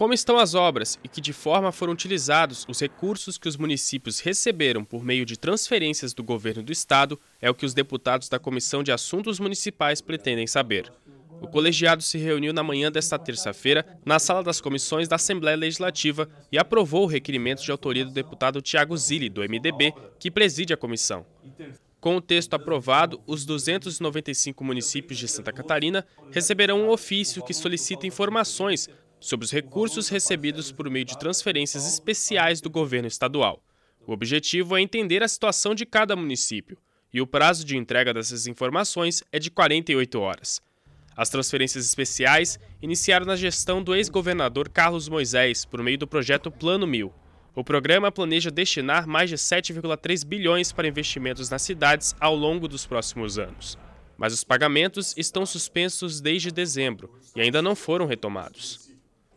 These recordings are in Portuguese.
como estão as obras e que de forma foram utilizados os recursos que os municípios receberam por meio de transferências do governo do estado é o que os deputados da Comissão de Assuntos Municipais pretendem saber. O colegiado se reuniu na manhã desta terça-feira na sala das comissões da Assembleia Legislativa e aprovou o requerimento de autoria do deputado Tiago Zilli, do MDB, que preside a comissão. Com o texto aprovado, os 295 municípios de Santa Catarina receberão um ofício que solicita informações sobre os recursos recebidos por meio de transferências especiais do governo estadual. O objetivo é entender a situação de cada município, e o prazo de entrega dessas informações é de 48 horas. As transferências especiais iniciaram na gestão do ex-governador Carlos Moisés por meio do projeto Plano Mil. O programa planeja destinar mais de 7,3 bilhões para investimentos nas cidades ao longo dos próximos anos. Mas os pagamentos estão suspensos desde dezembro e ainda não foram retomados.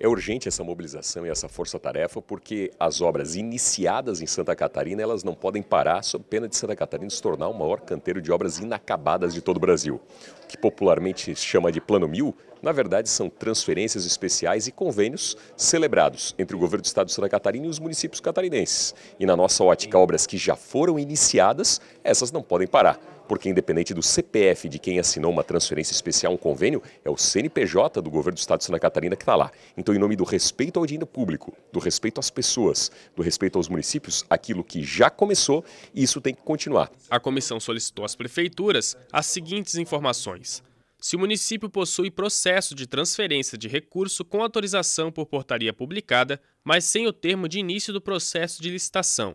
É urgente essa mobilização e essa força-tarefa porque as obras iniciadas em Santa Catarina, elas não podem parar sob pena de Santa Catarina se tornar o maior canteiro de obras inacabadas de todo o Brasil. O que popularmente se chama de Plano Mil, na verdade são transferências especiais e convênios celebrados entre o governo do estado de Santa Catarina e os municípios catarinenses. E na nossa ótica, obras que já foram iniciadas, essas não podem parar porque independente do CPF de quem assinou uma transferência especial, um convênio, é o CNPJ do governo do estado de Santa Catarina que está lá. Então, em nome do respeito ao dinheiro público, do respeito às pessoas, do respeito aos municípios, aquilo que já começou, isso tem que continuar. A comissão solicitou às prefeituras as seguintes informações. Se o município possui processo de transferência de recurso com autorização por portaria publicada, mas sem o termo de início do processo de licitação,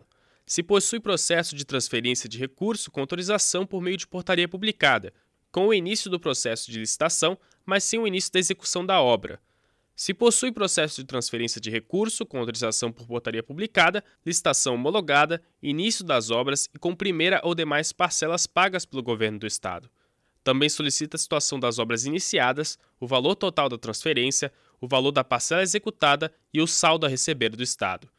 se possui processo de transferência de recurso com autorização por meio de portaria publicada, com o início do processo de licitação, mas sem o início da execução da obra. Se possui processo de transferência de recurso com autorização por portaria publicada, licitação homologada, início das obras e com primeira ou demais parcelas pagas pelo governo do estado. Também solicita a situação das obras iniciadas, o valor total da transferência, o valor da parcela executada e o saldo a receber do estado.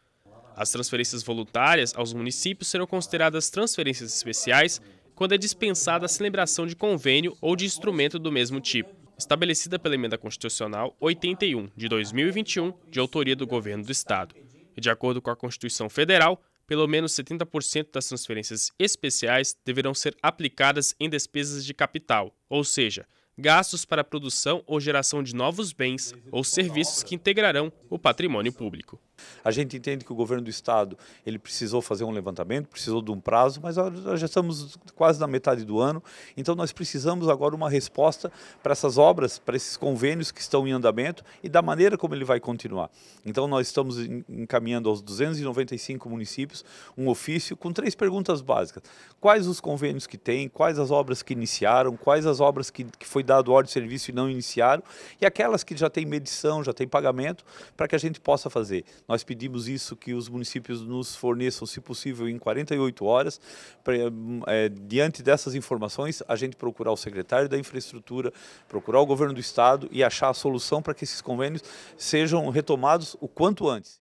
As transferências voluntárias aos municípios serão consideradas transferências especiais quando é dispensada a celebração de convênio ou de instrumento do mesmo tipo, estabelecida pela Emenda Constitucional 81 de 2021, de autoria do Governo do Estado. de acordo com a Constituição Federal, pelo menos 70% das transferências especiais deverão ser aplicadas em despesas de capital, ou seja, gastos para a produção ou geração de novos bens ou serviços que integrarão o patrimônio público. A gente entende que o governo do estado ele precisou fazer um levantamento, precisou de um prazo, mas nós já estamos quase na metade do ano, então nós precisamos agora uma resposta para essas obras, para esses convênios que estão em andamento e da maneira como ele vai continuar. Então nós estamos encaminhando aos 295 municípios um ofício com três perguntas básicas: quais os convênios que tem, quais as obras que iniciaram, quais as obras que, que foi dado ordem de serviço e não iniciaram, e aquelas que já têm medição, já têm pagamento, para que a gente possa fazer. Nós pedimos isso que os municípios nos forneçam, se possível, em 48 horas. Pra, é, diante dessas informações, a gente procurar o secretário da infraestrutura, procurar o governo do estado e achar a solução para que esses convênios sejam retomados o quanto antes.